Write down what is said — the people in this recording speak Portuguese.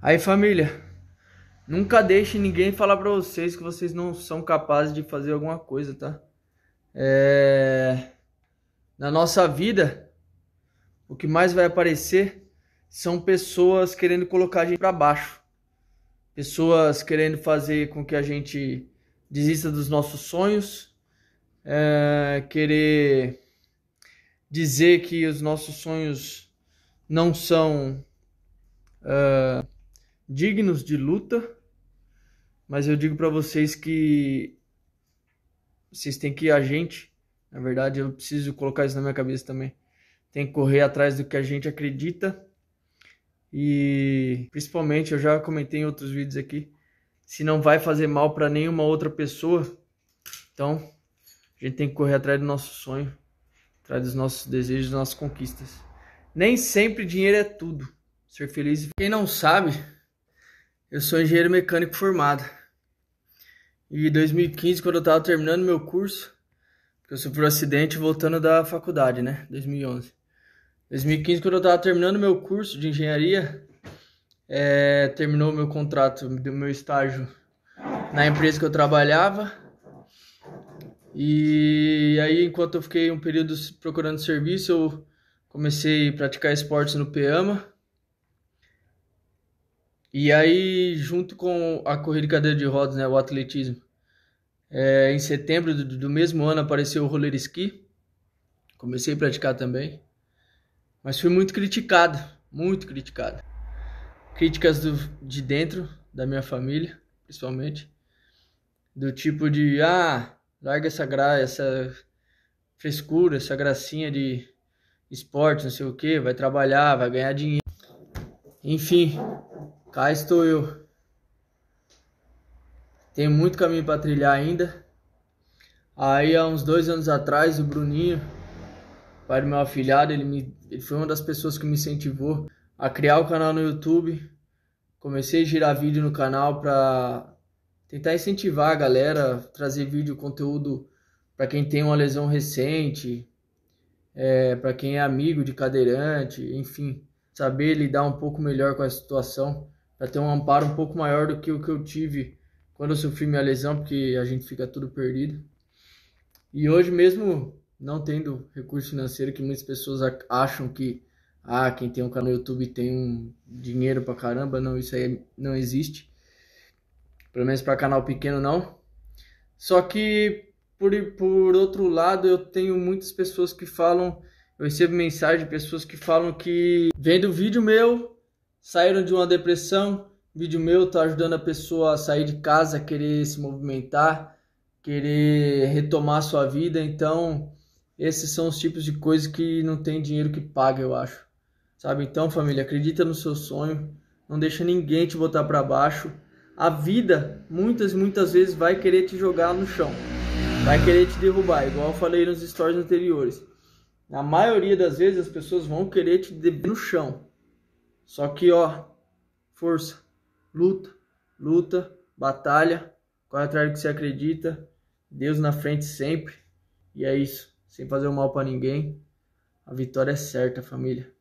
Aí família, nunca deixe ninguém falar para vocês que vocês não são capazes de fazer alguma coisa, tá? É... Na nossa vida, o que mais vai aparecer são pessoas querendo colocar a gente para baixo, pessoas querendo fazer com que a gente desista dos nossos sonhos, é... querer dizer que os nossos sonhos não são uh dignos de luta, mas eu digo para vocês que vocês têm que ir a gente. Na verdade, eu preciso colocar isso na minha cabeça também. Tem que correr atrás do que a gente acredita. E principalmente, eu já comentei em outros vídeos aqui, se não vai fazer mal para nenhuma outra pessoa, então a gente tem que correr atrás do nosso sonho, atrás dos nossos desejos, das nossas conquistas. Nem sempre dinheiro é tudo. Ser feliz. Quem não sabe, eu sou engenheiro mecânico formado. E em 2015, quando eu estava terminando meu curso, eu sofri um acidente voltando da faculdade, né? 2011. 2015, quando eu estava terminando meu curso de engenharia, é, terminou meu contrato do meu estágio na empresa que eu trabalhava. E aí, enquanto eu fiquei um período procurando serviço, eu comecei a praticar esportes no Peama. E aí, junto com a corrida de cadeira de rodas, né, o atletismo, é, em setembro do, do, mesmo ano apareceu o roller ski. Comecei a praticar também. Mas fui muito criticado, muito criticado. Críticas do, de dentro, da minha família, principalmente. Do tipo de, ah, larga essa graça, essa frescura, essa gracinha de esporte, não sei o que, vai trabalhar, vai ganhar dinheiro. Enfim, cá estou eu. Tem muito caminho para trilhar ainda. Aí há uns dois anos atrás, o Bruninho, pai do meu afilhado, ele, me, ele foi uma das pessoas que me incentivou a criar o canal no YouTube. Comecei a girar vídeo no canal para tentar incentivar a galera, trazer vídeo, conteúdo para quem tem uma lesão recente, é, para quem é amigo de cadeirante, enfim saber lidar um pouco melhor com a situação, para ter um amparo um pouco maior do que o que eu tive quando eu sofri minha lesão, porque a gente fica tudo perdido. E hoje mesmo, não tendo recurso financeiro, que muitas pessoas acham que ah, quem tem um canal no YouTube tem um dinheiro pra caramba, não, isso aí não existe. Pelo menos para canal pequeno não. Só que por, por outro lado, eu tenho muitas pessoas que falam eu recebo mensagem de pessoas que falam que vendo vídeo meu, saíram de uma depressão, vídeo meu tá ajudando a pessoa a sair de casa, querer se movimentar, querer retomar sua vida. Então, esses são os tipos de coisas que não tem dinheiro que paga, eu acho. Sabe? Então, família, acredita no seu sonho, não deixa ninguém te botar para baixo. A vida muitas muitas vezes vai querer te jogar no chão. Vai querer te derrubar, igual eu falei nos stories anteriores. Na maioria das vezes as pessoas vão querer te deber no chão. Só que, ó, força, luta, luta, batalha, corre atrás do que você acredita, Deus na frente sempre. E é isso, sem fazer o mal para ninguém. A vitória é certa, família.